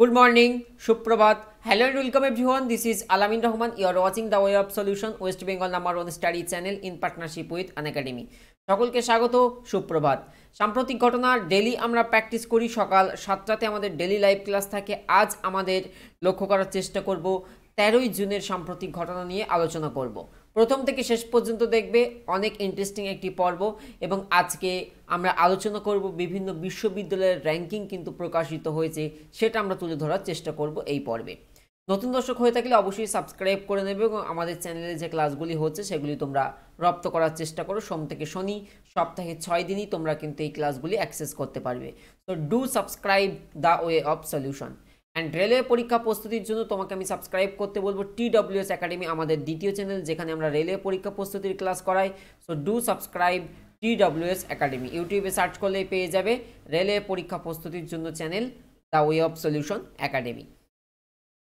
Good morning সুপ্রভাত hello and welcome everyone this is Alamin Rahman your watching the way of solution West Bengal number one study channel in partnership with Unacademy সকলকে স্বাগত সুপ্রভাত সাম্প্রতিক ঘটনা daily আমরা practice করি সকাল সাতটাতে আমাদের ডেলি লাইভ ক্লাস থাকে আজ আমাদের লক্ষ্য করার চেষ্টা করব তেরোই জুনের সাম্প্রতিক ঘটনা নিয়ে আলোচনা করব প্রথম থেকে শেষ পর্যন্ত দেখবে অনেক ইন্টারেস্টিং একটি পর্ব এবং আজকে আমরা আলোচনা করব বিভিন্ন বিশ্ববিদ্যালয়ের র্যাঙ্কিং কিন্তু প্রকাশিত হয়েছে সেটা আমরা তুলে ধরার চেষ্টা করব এই পর্বে নতুন দর্শক হয়ে থাকলে অবশ্যই সাবস্ক্রাইব করে নেবে এবং আমাদের চ্যানেলে যে ক্লাসগুলি হচ্ছে সেগুলি তোমরা রপ্ত করার চেষ্টা করো সোম থেকে শনি সপ্তাহে ছয় দিনই তোমরা কিন্তু এই ক্লাসগুলি অ্যাক্সেস করতে পারবে তো do subscribe the way of solution and railway পরীক্ষা প্রস্তুতির জন্য তোমাকে আমি সাবস্ক্রাইব করতে বলবো টি ডাব্লিউএস একাডেমি আমাদের দ্বিতীয় চ্যানেল যেখানে আমরা রেলওয়ে পরীক্ষা প্রস্তুতির ক্লাস করাই so do subscribe T WS academy ইউটিউবে সার্চ করলেই পেয়ে যাবে রেলওয়ে পরীক্ষা প্রস্তুতির জন্য channel the way of solution academy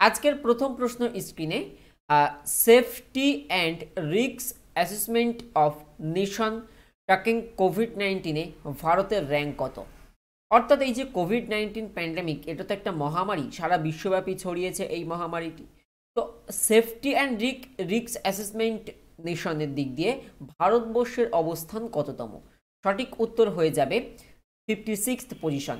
আজকের প্রথম প্রশ্ন স্ক্রিনে সেফটি অ্যান্ড রিক্স assessment of nation tracking covid নাইন্টিনে ভারতের র্যাঙ্ক কত অর্থাৎ এই যে কোভিড নাইন্টিন প্যান্ডেমিক এটা তো একটা মহামারী সারা বিশ্বব্যাপী ছড়িয়েছে এই মহামারীটি তো সেফটি অ্যান্ড রিক রিক্স অ্যাসেসমেন্ট নেশনের দিক দিয়ে ভারতবর্ষের অবস্থান কততম সঠিক উত্তর হয়ে যাবে ফিফটি সিক্সথ পজিশন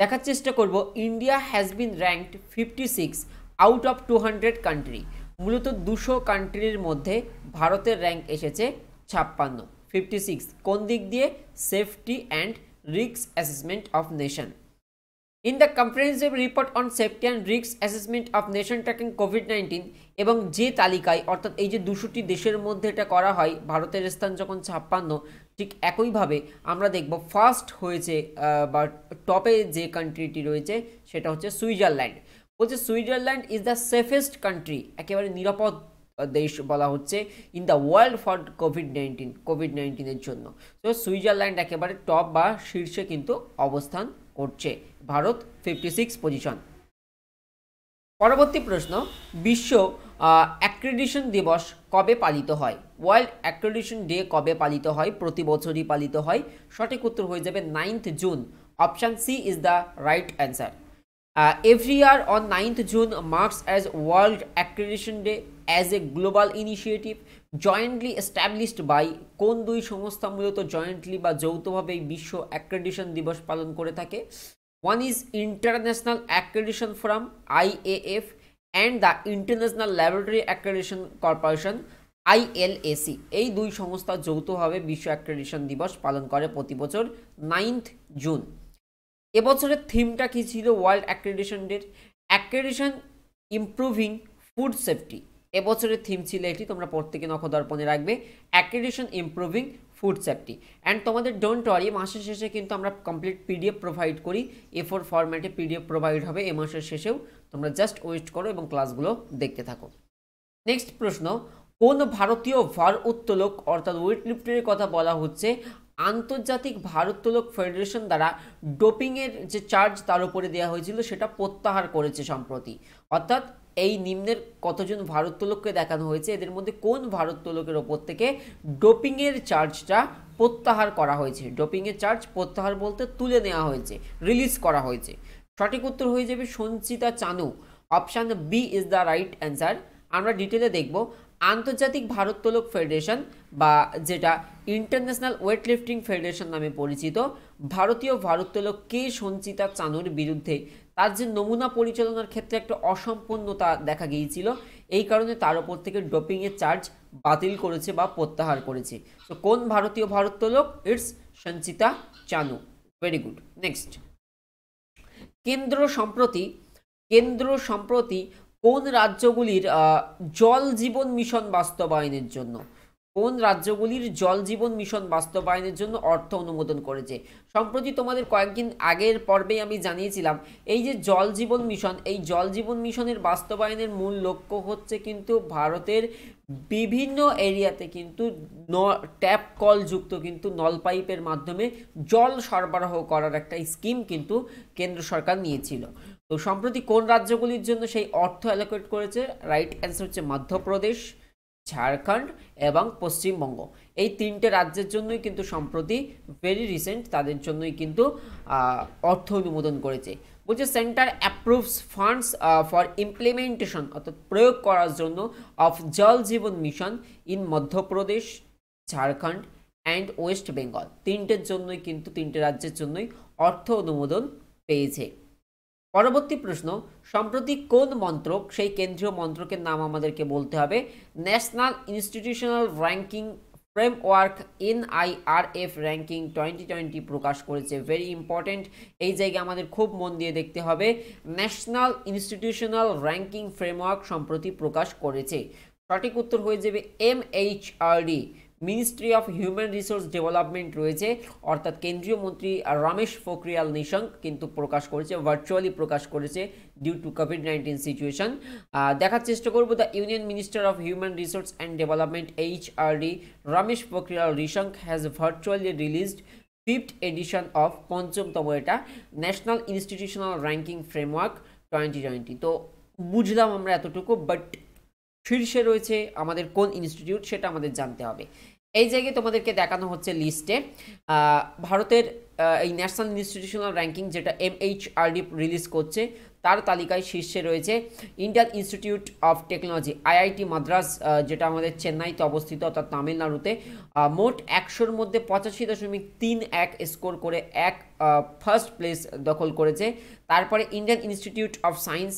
দেখার চেষ্টা করব India has been ranked fifty six out of two hundred country মূলত দুশো কান্ট্রির মধ্যে ভারতের র্যাঙ্ক এসেছে ছাপ্পান্ন ফিফটি সিক্স কোন দিক দিয়ে safety and Risk Assessment of Nation. In the comprehensive report on safety and risk assessment of nation tracking COVID-19 এবং যে তালিকায় অর্থাৎ এই যে দুশোটি দেশের মধ্যে এটা করা হয় ভারতের স্থান যখন ছাপ্পান্ন ঠিক একইভাবে আমরা দেখব ফার্স্ট হয়েছে বা টপে যে কান্ট্রিটি রয়েছে সেটা হচ্ছে সুইজারল্যান্ড বলছে Switzerland is the safest country একেবারে নিরাপদ দেশ বলা হচ্ছে in the world for covid nineteen covid নাইন্টিনের জন্য তো সুইজারল্যান্ড একেবারে টপ বা শীর্ষে কিন্তু অবস্থান করছে ভারত ফিফটি সিক্স পজিশন পরবর্তী প্রশ্ন বিশ্ব অ্যাক্রেডিশন দিবস কবে পালিত হয় ওয়ার্ল্ড অ্যাক্রেডিশন ডে কবে পালিত হয় প্রতি বছরই পালিত হয় সঠিক উত্তর হয়ে যাবে ninth June option C is the right answer every year on ninth June marks as world accreditation day as a global initiative jointly established by কোন দুই সংস্থা মূলত জয়েন্টলি বা যৌথভাবে বিশ্ব অ্যাক্রেডিশন দিবস পালন করে থাকে one is international accreditation forum IAF and the international laboratory accreditation corporation ILAC এই দুই সংস্থা যৌথভাবে বিশ্ব অ্যাক্রেডিশন দিবস পালন করে প্রতি বছর নাইন্থ জুন এবছরের থিমটা কী ছিল ওয়ার্ল্ড অ্যাক্রেডিশন ডের অ্যাক্রেডিশন ইম্প্রুভিং ফুড সেফটি এবছরের থিম ছিল এটি তোমরা প্রত্যেকে নখদর্পণে রাখবে accreditation improving food safety and তোমাদের ডোন্ট ওয়ারি মাসের শেষে কিন্তু আমরা কমপ্লিট পিডিএফ প্রোভাইড করি এ ফোর ফরম্যাটে পিডিএফ প্রোভাইড হবে এ মাসের শেষেও তোমরা জাস্ট ওয়েস্ট করো এবং ক্লাসগুলো দেখতে থাকো নেক্সট প্রশ্ন কোন ভারতীয় ভার উত্তোলক অর্থাৎ ওয়েট লিফটের কথা বলা হচ্ছে আন্তর্জাতিক ভারোত্তোলক ফেডারেশন দ্বারা ডোপিংয়ের যে চার্জ তার উপরে দেওয়া হয়েছিল সেটা প্রত্যাহার করেছে সম্প্রতি অর্থাৎ এই নিম্নের কতজন ভারোত্তোলককে দেখানো হয়েছে এদের মধ্যে কোন ভারোত্তোলকের ওপর থেকে ডোপিংয়ের চার্জটা প্রত্যাহার করা হয়েছে ডোপিংয়ের চার্জ প্রত্যাহার বলতে তুলে নেওয়া হয়েছে রিলিজ করা হয়েছে সঠিক উত্তর হয়ে যাবে Sanchita Chanu option B is the right answer আমরা ডিটেলে দেখব আন্তর্জাতিক ভারোত্তোলক ফেডারেশন বা যেটা ইন্টারন্যাশনাল ওয়েট লিফটিং ফেডারেশন নামে পরিচিত ভারতীয় ভারোত্তোলক কে সঞ্চিতা চানুর বিরুদ্ধে তার যে নমুনা পরিচালনার ক্ষেত্রে একটা অসম্পূর্ণতা দেখা গিয়েছিল এই কারণে তার ওপর থেকে ডোপিংয়ের চার্জ বাতিল করেছে বা প্রত্যাহার করেছে তো কোন ভারতীয় ভারোত্তোলক it's Sanchita Chanu very good next কেন্দ্র সম্প্রতি কেন্দ্র সম্প্রতি কোন রাজ্যগুলির জল জীবন মিশন বাস্তবায়নের জন্য কোন রাজ্যগুলির জল জীবন মিশন বাস্তবায়নের জন্য অর্থ অনুমোদন করেছে সম্প্রতি তোমাদের কয়েকদিন আগের পর্বেই আমি জানিয়েছিলাম এই যে জল জীবন মিশন এই জল জীবন মিশনের বাস্তবায়নের মূল লক্ষ্য হচ্ছে কিন্তু ভারতের বিভিন্ন এরিয়াতে কিন্তু ন ট্যাপ কল যুক্ত কিন্তু নল পাইপের মাধ্যমে জল সরবরাহ করার একটা স্কিম কিন্তু কেন্দ্র সরকার নিয়েছিল তো সম্প্রতি কোন রাজ্যগুলির জন্য সেই অর্থ অ্যালোকেট করেছে রাইট অ্যান্সার হচ্ছে মধ্যপ্রদেশ ঝাড়খণ্ড এবং পশ্চিমবঙ্গ এই তিনটে রাজ্যের জন্যই কিন্তু সম্প্রতি ভেরি রিসেন্ট তাদের জন্যই কিন্তু অর্থ অনুমোদন করেছে বলছে centre approves funds for implementation অর্থাৎ প্রয়োগ করার জন্য of Jal Jeevan mission in Madhya Pradesh Jharkhand and West Bengal তিনটের জন্যই কিন্তু তিনটে রাজ্যের জন্যই অর্থ অনুমোদন পেয়েছে পরবর্তী প্রশ্ন সম্প্রতি কোন মন্ত্রক সেই কেন্দ্রীয় মন্ত্রকের নাম আমাদেরকে বলতে হবে national institutional ranking framework NIRF ranking twenty twenty প্রকাশ করেছে ভেরি ইম্পর্টেন্ট এই জায়গায় আমাদের খুব মন দিয়ে দেখতে হবে ন্যাশনাল ইনস্টিটিউশনাল র্যাঙ্কিং ফ্রেমওয়ার্ক সম্প্রতি প্রকাশ করেছে সঠিক উত্তর হয়ে যাবে M HRD ministry of human resource development রয়েছে অর্থাৎ কেন্দ্রীয় মন্ত্রী রমেশ পোখরিয়াল নিশঙ্ক কিন্তু প্রকাশ করেছে ভার্চুয়ালি প্রকাশ করেছে due to covid nineteen situation দেখার চেষ্টা করব the union minister of human resource and development H R D Ramesh Pokhriyal Nishank has virtually released fifth edition of পঞ্চমতম এটা national institutional ranking framework twenty twenty তো বুঝলাম আমরা এতটুকু বাট শীর্ষে রয়েছে আমাদের কোন ইনস্টিটিউট সেটা আমাদের জানতে হবে এই জায়গায় তোমাদেরকে দেখানো হচ্ছে লিস্টে ভারতের এই ন্যাশনাল ইনস্টিটিউশনাল র্যাঙ্কিং যেটা এম এইচ রিলিজ করছে তার তালিকায় শীর্ষে রয়েছে Indian institute of technology IIT Madras যেটা আমাদের চেন্নাইতে অবস্থিত অর্থাৎ তামিলনাড়ুতে মোট একশোর মধ্যে পঁচাশি দশমিক তিন এক স্কোর করে এক ফার্স্ট প্লেস দখল করেছে তারপরে Indian institute of science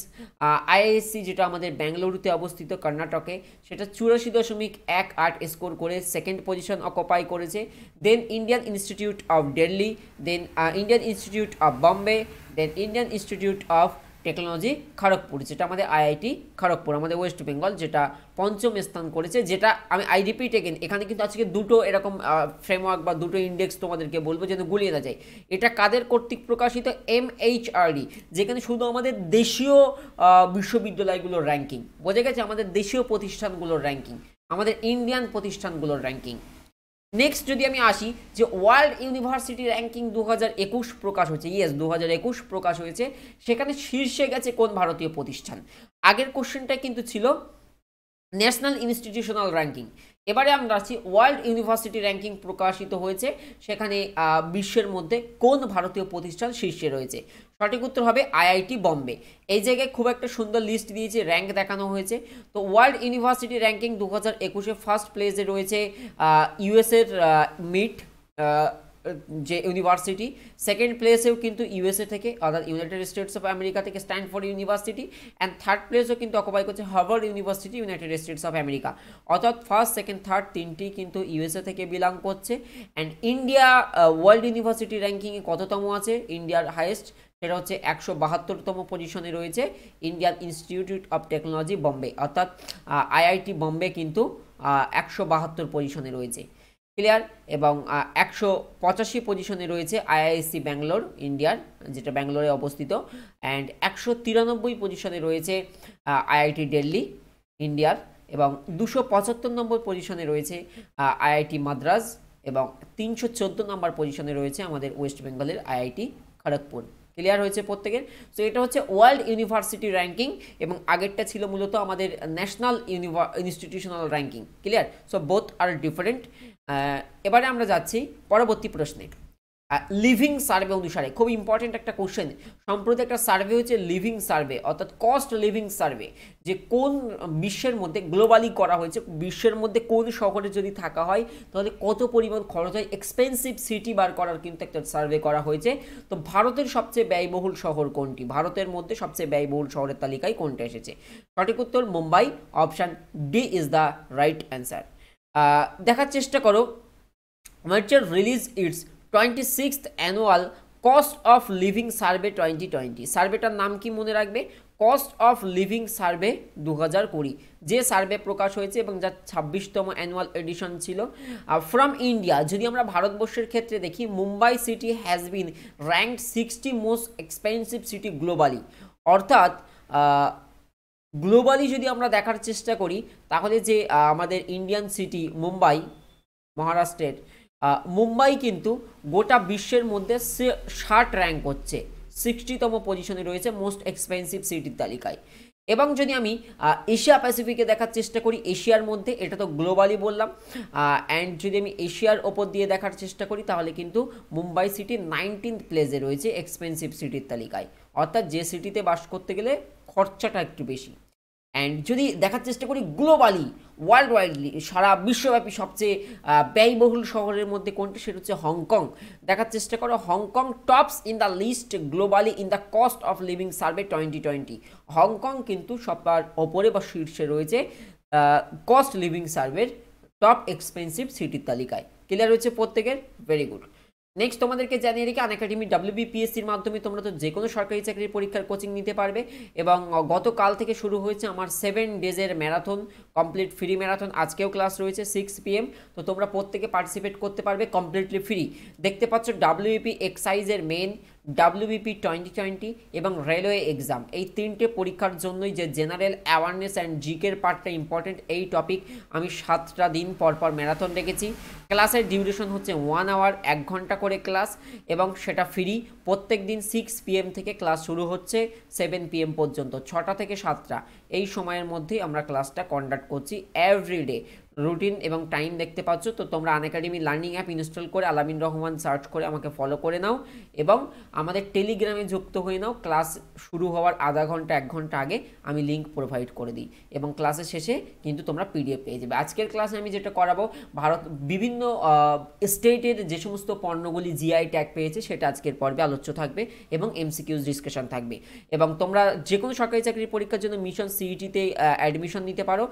IISc যেটা আমাদের ব্যাঙ্গালুরুতে অবস্থিত কর্ণাটকে সেটা চুরাশি দশমিক এক আট স্কোর করে সেকেন্ড পজিশন অকোপাই করেছে then Indian institute of Delhi then Indian institute of Bombay then Indian institute of technology Kharagpur যেটা আমাদের আইআইটি খড়গপুর আমাদের ওয়েস্ট বেঙ্গল যেটা পঞ্চম স্থান করেছে যেটা আমি আইডিপি টেকেন এখানে কিন্তু আজকে দুটো এরকম ফ্রেমওয়ার্ক বা দুটো ইন্ডেক্স তোমাদেরকে বলবো যেন গুলিয়ে না যায় এটা কাদের কর্তৃক প্রকাশিত এম যেখানে শুধু আমাদের দেশীয় বিশ্ববিদ্যালয়গুলোর র্যাঙ্কিং বোঝা গেছে আমাদের দেশীয় প্রতিষ্ঠানগুলোর র্যাঙ্কিং আমাদের ইন্ডিয়ান প্রতিষ্ঠানগুলোর র্যাঙ্কিং নেক্সট যদি আমি আসি যে ওয়ার্ল্ড ইউনিভার্সিটি র্যাঙ্কিং দু প্রকাশ হয়েছে ইয়েস দু প্রকাশ হয়েছে সেখানে শীর্ষে গেছে কোন ভারতীয় প্রতিষ্ঠান আগের কোশ্চেনটা কিন্তু ছিল ন্যাশনাল ইনস্টিটিউশনাল র্যাঙ্কিং এবারে আমরা আসছি ওয়ার্ল্ড ইউনিভার্সিটি র্যাঙ্কিং প্রকাশিত হয়েছে সেখানে বিশ্বের মধ্যে কোন ভারতীয় প্রতিষ্ঠান শীর্ষে রয়েছে সঠিক উত্তর হবে আইআইটি বম্বে এই জায়গায় খুব একটা সুন্দর লিস্ট দিয়েছে র্যাঙ্ক দেখানো হয়েছে তো ওয়ার্ল্ড ইউনিভার্সিটি র্যাঙ্কিং দু হাজার একুশে ফার্স্ট প্লেসে রয়েছে ইউএসের মিট যে ইউনিভার্সিটি সেকেন্ড প্লেসেও কিন্তু ইউএসএ থেকে অর্থাৎ ইউনাইটেড স্টেটস অফ আমেরিকা থেকে স্ট্যানফোর্ড ইউনিভার্সিটি অ্যান্ড থার্ড প্লেসও কিন্তু অকুপাই করছে Harvard university United States of America অর্থাৎ ফার্স্ট সেকেন্ড থার্ড তিনটি কিন্তু ইউএসএ থেকে বিলং করছে অ্যান্ড ইন্ডিয়া ওয়ার্ল্ড ইউনিভার্সিটি র্যাঙ্কিংয়ে কততম আছে ইন্ডিয়ার হাইয়েস্ট সেটা হচ্ছে একশো বাহাত্তরতম পজিশনে রয়েছে Indian institute of technology Bombay অর্থাৎ আইআইটি বম্বে কিন্তু একশো বাহাত্তর পজিশনে রয়েছে ক্লিয়ার এবং একশো পঁচাশি পজিশনে রয়েছে আইআইসি ব্যাঙ্গালোর ইন্ডিয়ার যেটা ব্যাঙ্গালোরে অবস্থিত অ্যান্ড একশো তিরানব্বই পজিশনে রয়েছে আইআইটি দিল্লি ইন্ডিয়ার এবং দুশো পঁচাত্তর নম্বর পজিশনে রয়েছে আইআইটি মাদ্রাজ এবং তিনশো চোদ্দো নম্বর পজিশনে রয়েছে আমাদের ওয়েস্ট বেঙ্গলের আইআইটি খড়গপুর ক্লিয়ার হয়েছে প্রত্যেকের সো এটা হচ্ছে ওয়ার্ল্ড ইউনিভার্সিটি র্যাঙ্কিং এবং আগেরটা ছিল মূলত আমাদের national institutional ranking clear so both are different এবারে আমরা যাচ্ছি পরবর্তী প্রশ্নে লিভিং সার্ভে অনুসারে খুব ইম্পর্টেন্ট একটা কোশ্চেন সম্প্রতি একটা সার্ভে হচ্ছে লিভিং সার্ভে অর্থাৎ কস্ট লিভিং সার্ভে যে কোন বিশ্বের মধ্যে গ্লোবালি করা হয়েছে বিশ্বের মধ্যে কোন শহরে যদি থাকা হয় তাহলে কত পরিমাণ খরচ হয় এক্সপেন্সিভ সিটি বার করার কিন্তু একটা সার্ভে করা হয়েছে তো ভারতের সবচেয়ে ব্যয়বহুল শহর কোনটি ভারতের মধ্যে সবচেয়ে ব্যয়বহুল শহরের তালিকায় কোনটা এসেছে সঠিক উত্তর Mumbai option D is the right answer দেখার চেষ্টা করো Mercer release it's twenty six annual cost of living survey twenty twenty সার্ভেটার নাম কি মনে রাখবে কস্ট অফ লিভিং সার্ভে দু হাজার কুড়ি যে সার্ভে প্রকাশ হয়েছে এবং যার ছাব্বিশতম অ্যানুয়াল এডিশন ছিল ফ্রম ইন্ডিয়া যদি আমরা ভারতবর্ষের ক্ষেত্রে দেখি Mumbai city has been ranked sixty most expensive city globally অর্থাৎ গ্লোবালি যদি আমরা দেখার চেষ্টা করি তাহলে যে আমাদের ইন্ডিয়ান সিটি মুম্বাই মহারাষ্ট্রের মুম্বাই কিন্তু গোটা বিশ্বের মধ্যে ষাট র্যাঙ্ক হচ্ছে সিক্সটিতম পজিশনে রয়েছে মোস্ট এক্সপেন্সিভ সিটির তালিকায় এবং যদি আমি এশিয়া প্যাসিফিকে দেখার চেষ্টা করি এশিয়ার মধ্যে এটা তো গ্লোবালি বললাম অ্যান্ড যদি আমি এশিয়ার ওপর দিয়ে দেখার চেষ্টা করি তাহলে কিন্তু মুম্বাই সিটি নাইনটিন্থ প্লেসে রয়েছে এক্সপেন্সিভ সিটির তালিকায় অর্থাৎ যে সিটিতে বাস করতে গেলে খরচাটা একটু বেশি অ্যান্ড যদি দেখার চেষ্টা করি গ্লোবালি ওয়ার্ল্ড ওয়াইডলি সারা বিশ্বব্যাপী সবচেয়ে ব্যয়বহুল শহরের মধ্যে কোনটি সেটা হচ্ছে হংকং দেখার চেষ্টা করো Hong Kong tops in the list globally in the cost of living survey twenty twenty Hong Kong কিন্তু সবার ওপরে বা শীর্ষে রয়েছে কস্ট লিভিং সার্ভের টপ এক্সপেন্সিভ সিটির তালিকায় ক্লিয়ার রয়েছে প্রত্যেকের ভেরি গুড নেক্সট তোমাদেরকে জানিয়ে রেখে আন একাডেমি ডাব্লিউবিপিএসসির মাধ্যমে তোমরা তো যে কোনো সরকারি চাকরির পরীক্ষার কোচিং নিতে পারবে এবং গতকাল থেকে শুরু হয়েছে আমার সেভেন ডেজের ম্যারাথন কমপ্লিট ফ্রি ম্যারাথন আজকেও ক্লাস রয়েছে সিক্স পিএম তো তোমরা প্রত্যেকে পার্টিসিপেট করতে পারবে কমপ্লিটলি ফ্রি দেখতে পাচ্ছ ডাব্লিউপি এক্সাইজের মেন ডাব্লিউবিপি টোয়েন্টি টোয়েন্টি এবং রেলওয়ে এক্সাম এই তিনটে পরীক্ষার জন্যই যে জেনারেল অ্যাওয়ারনেস অ্যান্ড জিকের পার্টটা ইম্পর্টেন্ট এই টপিক আমি সাতটা দিন পরপর ম্যারাথন রেখেছি ক্লাসের ডিউরেশন হচ্ছে ওয়ান আওয়ার এক ঘন্টা করে ক্লাস এবং সেটা ফ্রি প্রত্যেক দিন সিক্স পিএম থেকে ক্লাস শুরু হচ্ছে সেভেন পিএম পর্যন্ত ছটা থেকে সাতটা এই সময়ের মধ্যেই আমরা ক্লাসটা কন্ডাক্ট করছি এভরিডে রুটিন এবং টাইম দেখতে পাচ্ছ তো তোমরা Unacademy learning app install করে আলামিন রহমান সার্চ করে আমাকে ফলো করে নাও এবং আমাদের টেলিগ্রামে যুক্ত হয়ে নাও ক্লাস শুরু হওয়ার আধা ঘন্টা এক ঘন্টা আগে আমি লিঙ্ক প্রোভাইড করে দিই এবং ক্লাসের শেষে কিন্তু তোমরা পিডিএফ পেয়ে যাবে আজকের ক্লাসে আমি যেটা করাবো ভারত বিভিন্ন স্টেটের যে সমস্ত পণ্যগুলি জিআই ট্যাগ পেয়েছে সেটা আজকের পর্বে আলোচ্য থাকবে এবং এমসিকিউজ ডিসকাশন থাকবে এবং তোমরা যে কোনো সরকারি চাকরির পরীক্ষার জন্য মিশন সিইটিতে অ্যাডমিশন নিতে পারো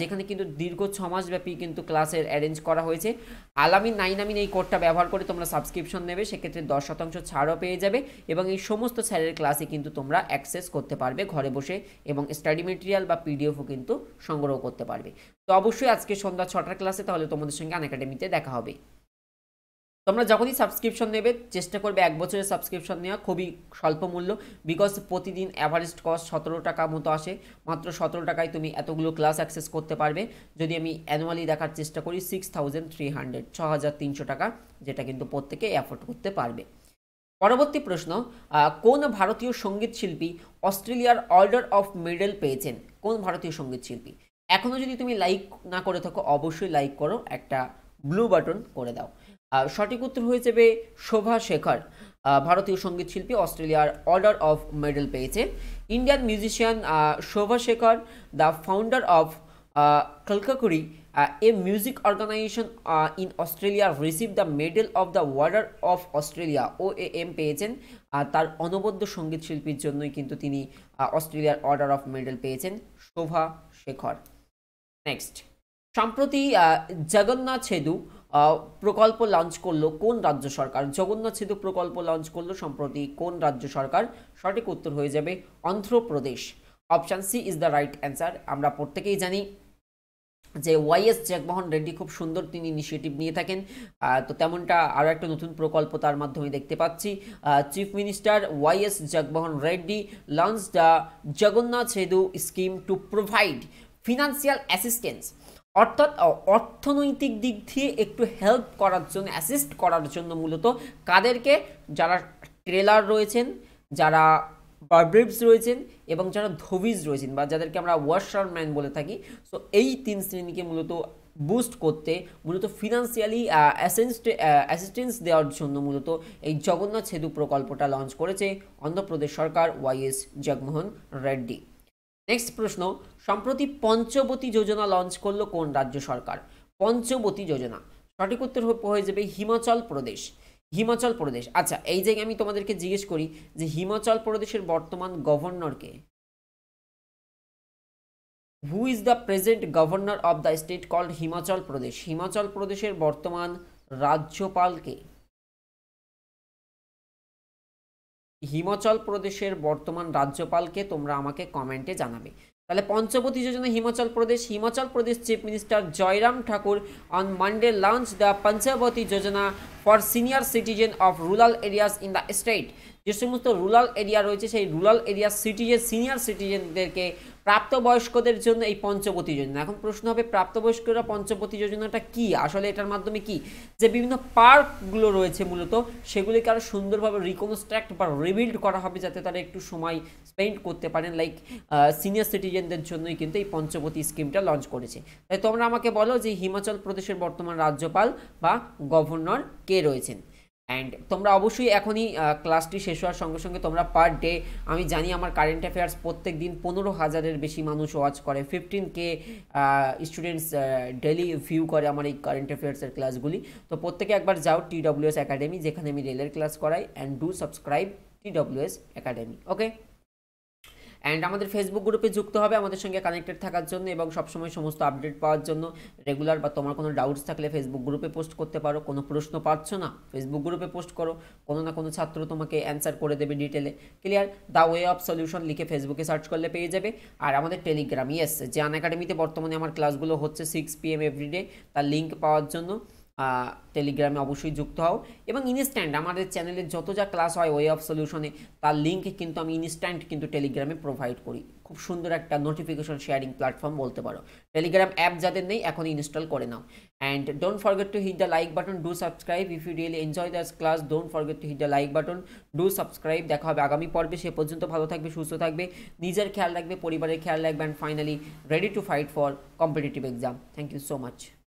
যেখানে কিন্তু দীর্ঘ ছমাস মাস কিন্তু ক্লাসের অ্যারেঞ্জ করা হয়েছে আলামিন নাইন আমিন এই কোডটা ব্যবহার করে তোমরা সাবস্ক্রিপশন নেবে সেক্ষেত্রে দশ শতাংশ ছাড়ও পেয়ে যাবে এবং এই সমস্ত স্যারের ক্লাসে কিন্তু তোমরা অ্যাক্সেস করতে পারবে ঘরে বসে এবং স্টাডি মেটেরিয়াল বা পিডিএফও কিন্তু সংগ্রহ করতে পারবে তো অবশ্যই আজকে সন্ধ্যা ছটার ক্লাসে তাহলে তোমাদের সঙ্গে আন একাডেমিতে দেখা হবে তোমরা যখনই সাবস্ক্রিপশন নেবে চেষ্টা করবে এক বছরের সাবস্ক্রিপশন নেওয়া খুবই স্বল্প মূল্য বিকজ প্রতিদিন অ্যাভারেজ কস্ট সতেরো টাকা মতো আসে মাত্র সতেরো টাকায় তুমি এতগুলো ক্লাস অ্যাক্সেস করতে পারবে যদি আমি অ্যানুয়ালি দেখার চেষ্টা করি সিক্স থাউজেন্ড থ্রি হান্ড্রেড ছ হাজার তিনশো টাকা যেটা কিন্তু প্রত্যেকে অ্যাফোর্ড করতে পারবে পরবর্তী প্রশ্ন কোন ভারতীয় সঙ্গীত শিল্পী অস্ট্রেলিয়ার অর্ডার অফ মেডেল পেয়েছেন কোন ভারতীয় সঙ্গীত শিল্পী এখনও যদি তুমি লাইক না করে থাকো অবশ্যই লাইক করো একটা ব্লু বাটন করে দাও সঠিক উত্তর হয়ে যাবে শোভা শেখর ভারতীয় সঙ্গীত শিল্পী অস্ট্রেলিয়ার অর্ডার অফ মেডেল পেয়েছে Indian musician Shobha Shekhar the founder of Kalakakuri a music organization in Australia receive the medal of the order of Australia O A M পেয়েছেন তার অনবদ্য সঙ্গীত শিল্পীর জন্যই কিন্তু তিনি অস্ট্রেলিয়ার অর্ডার অফ মেডেল পেয়েছেন শোভা শেখর নেক্সট সম্প্রতি জগন্নাথ সেদু প্রকল্প লঞ্চ করলো কোন রাজ্য সরকার জগন্নাথ সেতু প্রকল্প লঞ্চ করলো সম্প্রতি কোন রাজ্য সরকার সঠিক উত্তর হয়ে যাবে Andhra Pradesh option C is the right answer আমরা প্রত্যেকেই জানি যে ওয়াইএস জগমোহন রেড্ডি খুব সুন্দর তিনি ইনিশিয়েটিভ নিয়ে থাকেন তো তেমনটা আরও একটা নতুন প্রকল্প তার মাধ্যমে দেখতে পাচ্ছি chief minister YS Jaganmohan Reddy launch the Jagannath Sedu scheme to provide financial assistance অর্থাৎ অর্থনৈতিক দিক দিয়ে একটু হেল্প করার জন্য অ্যাসিস্ট করার জন্য মূলত কাদেরকে যারা ট্রেলার রয়েছেন যারা বার্ব্রিপস রয়েছেন এবং যারা ধোবিজ রয়েছেন বা যাদেরকে আমরা ওয়াশারম্যান বলে থাকি সো এই তিন শ্রেণীকে মূলত বুস্ট করতে মূলত ফিনান্সিয়ালি অ্যাসিস্টেন্স দেওয়ার জন্য মূলত এই জগন্নাথ সেতু প্রকল্পটা লঞ্চ করেছে অন্ধ্রপ্রদেশ সরকার ওয়াইএস জগমোহন রেড্ডি নেক্সট প্রশ্ন সম্প্রতি পঞ্চবতী যোজনা লঞ্চ করলো কোন রাজ্য সরকার পঞ্চবতী যোজনা সঠিক উত্তর হয়ে যাবে হিমাচল প্রদেশ হিমাচল প্রদেশ আচ্ছা এই জায়গায় আমি তোমাদেরকে জিজ্ঞেস করি যে হিমাচল প্রদেশের বর্তমান গভর্নরকে who is the present governor of the state called Himachal Pradesh Himachal প্রদেশের বর্তমান রাজ্যপালকে হিমাচল প্রদেশের বর্তমান রাজ্যপালকে তোমরা আমাকে কমেন্টে জানাবে তাহলে Panchavati Yojana Himachal Pradesh Himachal Pradesh chief minister Jairam Thakur on Monday launch the Panchavati Yojana for senior citizen of rural areas in the state যে সমস্ত রুরাল এরিয়া রয়েছে সেই রুরাল এরিয়ার সিটিজেন সিনিয়র সিটিজেনদেরকে প্রাপ্তবয়স্কদের জন্য এই পঞ্চবতী যোজনা এখন প্রশ্ন হবে প্রাপ্তবয়স্করা পঞ্চপতি যোজনাটা কি আসলে এটার মাধ্যমে কি যে বিভিন্ন পার্কগুলো রয়েছে মূলত সেগুলিকে আরও সুন্দরভাবে রিকনস্ট্রাক্ট বা রিবিল্ড করা হবে যাতে তারা একটু সময় স্পেন্ড করতে পারেন লাইক সিনিয়র সিটিজেনদের জন্যই কিন্তু এই পঞ্চবতী স্কিমটা লঞ্চ করেছে তাই তোমরা আমাকে বলো যে হিমাচল প্রদেশের বর্তমান রাজ্যপাল বা গভর্নর কে রয়েছেন অ্যান্ড তোমরা অবশ্যই এখনই ক্লাসটি শেষ হওয়ার সঙ্গে সঙ্গে তোমরা পার ডে আমি জানি আমার কারেন্ট অ্যাফেয়ার্স প্রত্যেক দিন পনেরো হাজারের বেশি মানুষ ওয়াচ করে fifteen K students daily view করে আমার এই কারেন্ট অ্যাফেয়ার্সের ক্লাসগুলি তো প্রত্যেকে একবার যাও টি ডব্লিউ এস একাডেমি যেখানে আমি রেলের ক্লাস করাই and do subscribe T W S academy okay and আমাদের ফেসবুক গ্রুপে যুক্ত হবে আমাদের সঙ্গে কানেক্টেড থাকার জন্য এবং সবসময় সমস্ত আপডেট পাওয়ার জন্য রেগুলার বা তোমার কোনো ডাউটস থাকলে ফেসবুক গ্রুপে পোস্ট করতে পারো কোনো প্রশ্ন পাচ্ছ না ফেসবুক গ্রুপে পোস্ট করো কোনো না কোনো ছাত্র তোমাকে অ্যান্সার করে দেবে ডিটেলে clear the way of solution লিখে ফেসবুকে সার্চ করলে পেয়ে যাবে আর আমাদের টেলিগ্রাম ইয়েস যে আন একাডেমিতে বর্তমানে আমার ক্লাসগুলো হচ্ছে সিক্স পিএম এভরিডে তার লিঙ্ক পাওয়ার জন্য টেলিগ্রামে অবশ্যই যুক্ত হও এবং ইনস্ট্যান্ট আমাদের চ্যানেলের যত যা ক্লাস হয় ওয়ে অফ সলিউশনে তার লিঙ্ক কিন্তু আমি ইনস্ট্যান্ট কিন্তু টেলিগ্রামে প্রোভাইড করি খুব সুন্দর একটা নোটিফিকেশন শেয়ারিং প্ল্যাটফর্ম বলতে পারো টেলিগ্রাম অ্যাপ যাদের নেই এখন ইনস্টল করে নাও and don't forget to hit the like button do subscribe if you really enjoy this class don't forget to hit the like button do subscribe দেখা হবে আগামী পর্বে সে পর্যন্ত ভালো থাকবে সুস্থ থাকবে নিজের খেয়াল রাখবে পরিবারের খেয়াল রাখবে and finally ready to fight for competitive exam thank you so much